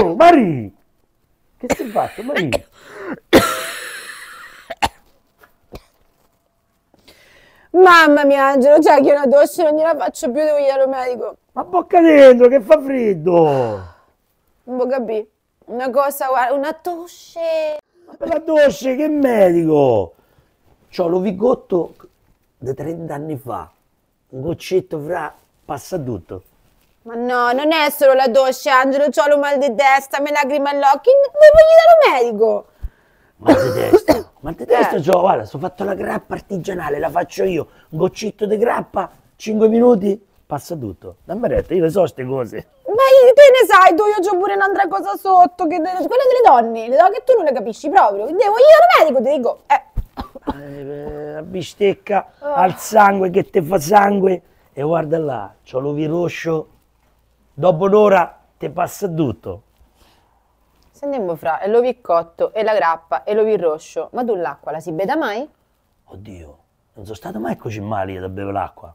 Oh, Mari! Che si è fatto, Mari? Mamma mia, Angelo, già cioè, che una doccia non gliela faccio più, devo andare al medico. Ma bocca dentro, che fa freddo! Non può capire. Una cosa, guarda, una tosse! Ma la tosce, che medico! C'ho l'ovigotto di 30 anni fa. Un goccetto fra, passa tutto. Ma no, non è solo la doccia, Angelo, ho lo mal di testa, me lacrime all'occhio, dove voglio dare un medico? Mal di testa, mal di testa, eh. Gio, guarda, sono fatto la grappa artigianale, la faccio io, un goccetto di grappa, 5 minuti, passa tutto. Dammi retta, io le so queste cose. Ma io, che ne sai tu, io c'ho pure un'altra cosa sotto, che, quella delle donne, le donne che tu non le capisci proprio, devo io dare un medico, ti dico, eh. eh la bistecca oh. al sangue che ti fa sangue e guarda là, c'ho roscio dopo un'ora ti passa tutto. Sentiamo fra e lo piccotto e la grappa e l'ovi roscio, ma tu l'acqua la si beda mai? Oddio, non sono stato mai così male io da bere l'acqua.